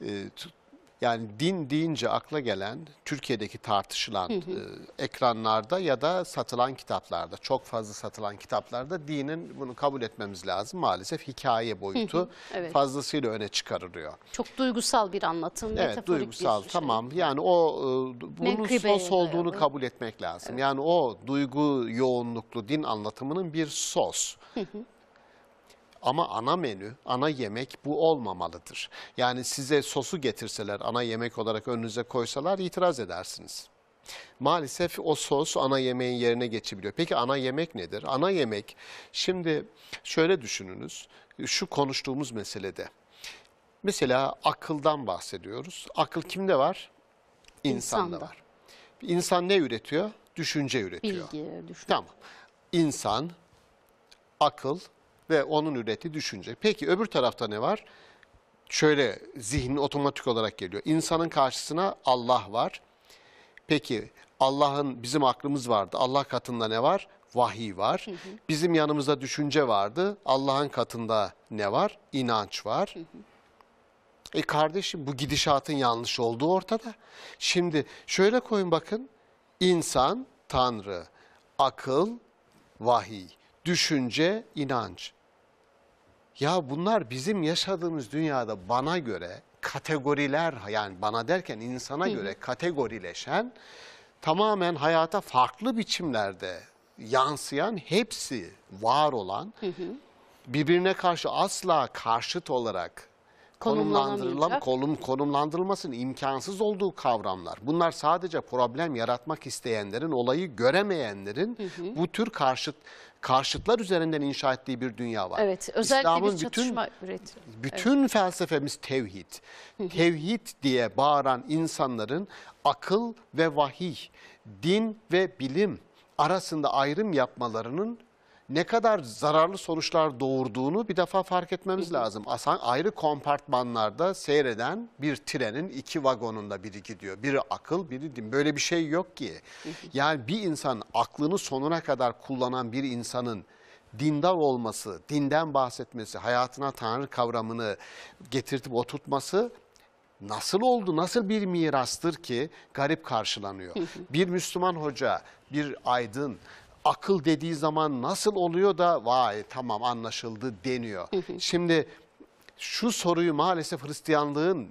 E, yani din deyince akla gelen Türkiye'deki tartışılan hı hı. E, ekranlarda ya da satılan kitaplarda çok fazla satılan kitaplarda dinin bunu kabul etmemiz lazım maalesef hikaye boyutu hı hı. Evet. fazlasıyla öne çıkarılıyor. Çok duygusal bir anlatım. Evet duygusal bir şey. tamam şey. yani o e, bunun Mekribe sos olduğunu yani. kabul etmek lazım. Evet. Yani o duygu yoğunluklu din anlatımının bir sos. Hı hı. Ama ana menü, ana yemek bu olmamalıdır. Yani size sosu getirseler, ana yemek olarak önünüze koysalar itiraz edersiniz. Maalesef o sos ana yemeğin yerine geçebiliyor. Peki ana yemek nedir? Ana yemek, şimdi şöyle düşününüz, şu konuştuğumuz meselede. Mesela akıldan bahsediyoruz. Akıl kimde var? İnsanda, İnsanda. var. İnsan ne üretiyor? Düşünce üretiyor. Bilgi, düşünce. Tamam. İnsan, akıl, ve onun üreti düşünce. Peki öbür tarafta ne var? Şöyle zihnin otomatik olarak geliyor. İnsanın karşısına Allah var. Peki Allah'ın bizim aklımız vardı. Allah katında ne var? Vahiy var. Hı hı. Bizim yanımızda düşünce vardı. Allah'ın katında ne var? İnanç var. Hı hı. E kardeşim bu gidişatın yanlış olduğu ortada. Şimdi şöyle koyun bakın. İnsan, Tanrı, akıl, vahiy düşünce, inanç. Ya bunlar bizim yaşadığımız dünyada bana göre kategoriler yani bana derken insana göre kategorileşen tamamen hayata farklı biçimlerde yansıyan hepsi var olan birbirine karşı asla karşıt olarak konumlandırılam konum konumlandırılmasının imkansız olduğu kavramlar. Bunlar sadece problem yaratmak isteyenlerin, olayı göremeyenlerin hı hı. bu tür karşıt karşıtlar üzerinden inşa ettiği bir dünya var. Evet, özellikle İslam'ın bütün üretir. bütün evet. felsefemiz tevhid. Hı hı. Tevhid diye bağıran insanların akıl ve vahiy, din ve bilim arasında ayrım yapmalarının ne kadar zararlı sonuçlar doğurduğunu bir defa fark etmemiz lazım. Asan ayrı kompartmanlarda seyreden bir trenin iki vagonunda biri gidiyor. Biri akıl, biri din. Böyle bir şey yok ki. Yani bir insan aklını sonuna kadar kullanan bir insanın dindar olması, dinden bahsetmesi, hayatına Tanrı kavramını getirtip oturtması nasıl oldu, nasıl bir mirastır ki garip karşılanıyor. bir Müslüman hoca, bir aydın, akıl dediği zaman nasıl oluyor da vay tamam anlaşıldı deniyor. Şimdi şu soruyu maalesef Hristiyanlığın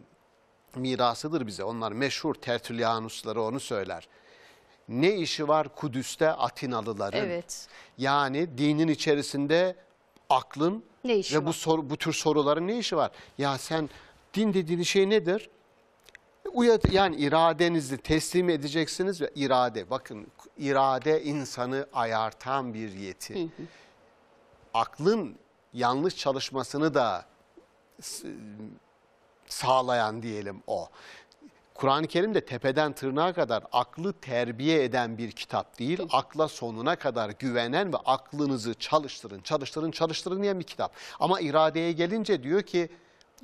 mirasıdır bize. Onlar meşhur Tertullianusları onu söyler. Ne işi var Kudüs'te Atinalıların? Evet. Yani dinin içerisinde aklın ne işi ve var? bu soru bu tür soruların ne işi var? Ya sen din dediğin şey nedir? uyat yani iradenizi teslim edeceksiniz ve irade bakın irade insanı ayartan bir yeti. Aklın yanlış çalışmasını da sağlayan diyelim o. Kur'an-ı Kerim de tepeden tırnağa kadar aklı terbiye eden bir kitap değil, Tabii. akla sonuna kadar güvenen ve aklınızı çalıştırın, çalıştırın, çalıştırın diyen bir kitap. Ama iradeye gelince diyor ki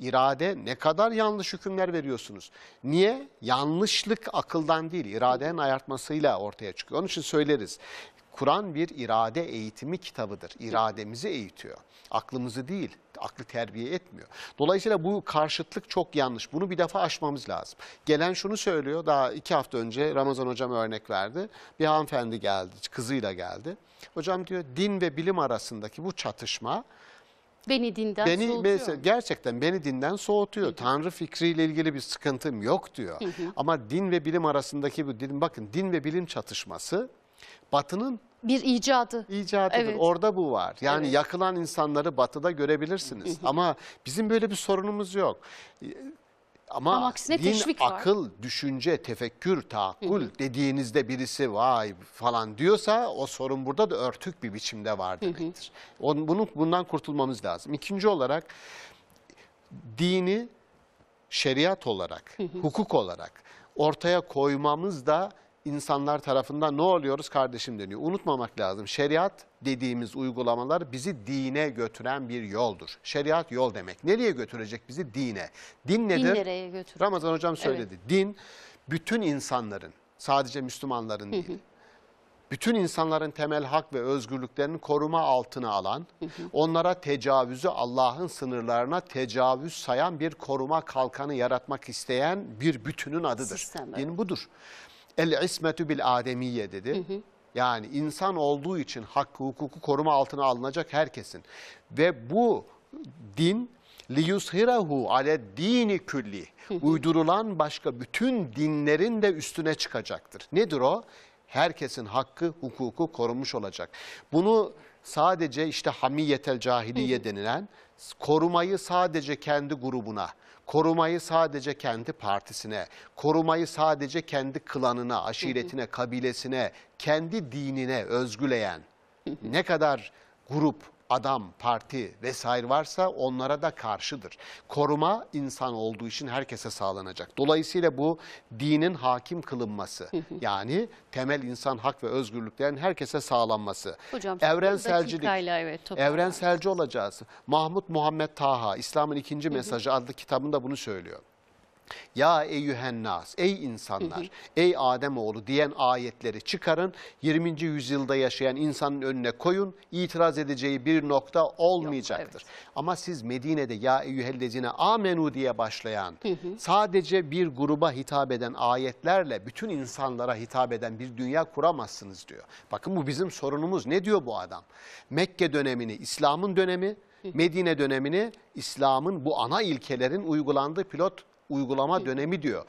irade ne kadar yanlış hükümler veriyorsunuz. Niye? Yanlışlık akıldan değil, iradenin ayartmasıyla ortaya çıkıyor. Onun için söyleriz. Kur'an bir irade eğitimi kitabıdır. İrademizi eğitiyor. Aklımızı değil, aklı terbiye etmiyor. Dolayısıyla bu karşıtlık çok yanlış. Bunu bir defa aşmamız lazım. Gelen şunu söylüyor, daha iki hafta önce Ramazan hocam örnek verdi. Bir hanımefendi geldi, kızıyla geldi. Hocam diyor din ve bilim arasındaki bu çatışma Beni dinden beni, soğutuyor. Mesela, gerçekten beni dinden soğutuyor. Hı hı. Tanrı fikriyle ilgili bir sıkıntım yok diyor. Hı hı. Ama din ve bilim arasındaki bu din bakın din ve bilim çatışması Batı'nın bir icadı. İcadıdır. Evet. Orada bu var. Yani evet. yakılan insanları batıda görebilirsiniz. Ama bizim böyle bir sorunumuz yok. Ama, Ama aksine din, teşvik var. akıl, düşünce, tefekkür, taakkul Hı-hı. dediğinizde birisi vay falan diyorsa o sorun burada da örtük bir biçimde var demektir. Onun, bunun, bundan kurtulmamız lazım. İkinci olarak dini şeriat olarak, hukuk olarak ortaya koymamız da insanlar tarafından ne oluyoruz kardeşim deniyor. Unutmamak lazım. Şeriat dediğimiz uygulamalar bizi dine götüren bir yoldur. Şeriat yol demek. Nereye götürecek bizi? Dine. Din nedir? Din nereye götürür? Ramazan hocam söyledi. Evet. Din bütün insanların, sadece Müslümanların değil. Bütün insanların temel hak ve özgürlüklerinin koruma altına alan, onlara tecavüzü Allah'ın sınırlarına tecavüz sayan bir koruma kalkanı yaratmak isteyen bir bütünün adıdır. Sistem, Din budur. El ismetü bil ademiye dedi. Hı hı. Yani insan olduğu için hakkı, hukuku koruma altına alınacak herkesin. Ve bu din liyushirahu ale dini külli. Uydurulan başka bütün dinlerin de üstüne çıkacaktır. Nedir o? Herkesin hakkı, hukuku korunmuş olacak. Bunu sadece işte hamiyetel cahiliye denilen korumayı sadece kendi grubuna, korumayı sadece kendi partisine, korumayı sadece kendi klanına, aşiretine, kabilesine, kendi dinine özgüleyen ne kadar grup adam, parti vesaire varsa onlara da karşıdır. Koruma insan olduğu için herkese sağlanacak. Dolayısıyla bu dinin hakim kılınması yani temel insan hak ve özgürlüklerin herkese sağlanması. Hocam, evrenselcilik. Evet, evrenselci olacağız. Mahmut Muhammed Taha İslam'ın ikinci mesajı adlı kitabında bunu söylüyor. Ya eyyühen ey insanlar, hı hı. ey Ademoğlu diyen ayetleri çıkarın. 20. yüzyılda yaşayan insanın önüne koyun. İtiraz edeceği bir nokta olmayacaktır. Yok, evet. Ama siz Medine'de ya eyyühellezine amenu diye başlayan, hı hı. sadece bir gruba hitap eden ayetlerle bütün insanlara hitap eden bir dünya kuramazsınız diyor. Bakın bu bizim sorunumuz. Ne diyor bu adam? Mekke dönemini İslam'ın dönemi, Medine dönemini İslam'ın bu ana ilkelerin uygulandığı pilot uygulama dönemi diyor.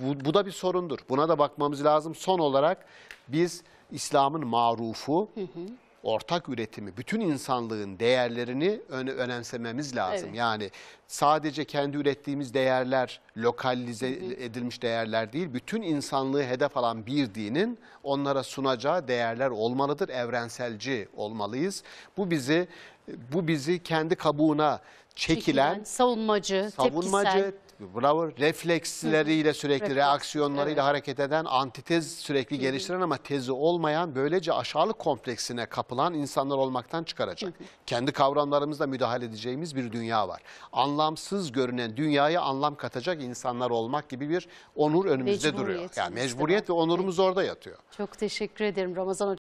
Bu, bu da bir sorundur. Buna da bakmamız lazım. Son olarak biz İslam'ın marufu, hı hı ortak üretimi, bütün insanlığın değerlerini öne, önemsememiz lazım. Evet. Yani sadece kendi ürettiğimiz değerler, lokalize hı hı. edilmiş değerler değil, bütün insanlığı hedef alan bir dinin onlara sunacağı değerler olmalıdır. Evrenselci olmalıyız. Bu bizi bu bizi kendi kabuğuna çekilen, çekilen savunmacı, savunmacı tepkisel, bravo. Refleksleriyle sürekli Refleks, reaksiyonlarıyla evet. hareket eden, antitez sürekli geliştiren ama tezi olmayan, böylece aşağılık kompleksine kapılan insanlar olmaktan çıkaracak. Kendi kavramlarımızla müdahale edeceğimiz bir dünya var. Anlamsız görünen dünyaya anlam katacak insanlar olmak gibi bir onur önümüzde duruyor. Yani mecburiyet ve onurumuz orada yatıyor. Çok teşekkür ederim Ramazan